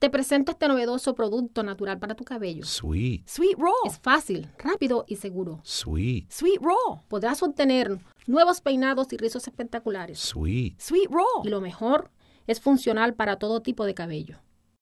Te presento este novedoso producto natural para tu cabello. Sweet. Sweet Raw. Es fácil, rápido y seguro. Sweet. Sweet Raw. Podrás obtener nuevos peinados y rizos espectaculares. Sweet. Sweet Raw. Y lo mejor, es funcional para todo tipo de cabello.